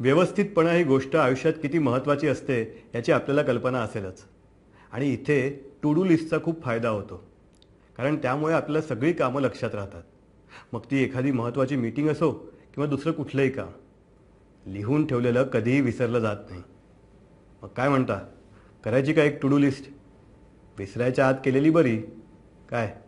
व्यवस्थितपणा ही गोष्ट आयुष्यात किती महत्त्वाची असते याची आपल्याला कल्पना असेलच आणि इथे टू डू लिस्टचा खूप फायदा होतो कारण त्यामुळे आपल्याला सगळी कामं लक्षात राहतात मग ती एखादी महत्त्वाची मीटिंग असो किंवा दुसरं कुठलंही काम लिहून ठेवलेलं कधीही विसरलं जात नाही मग काय म्हणता करायची का एक टू डू लिस्ट विसरायच्या आत केलेली बरी काय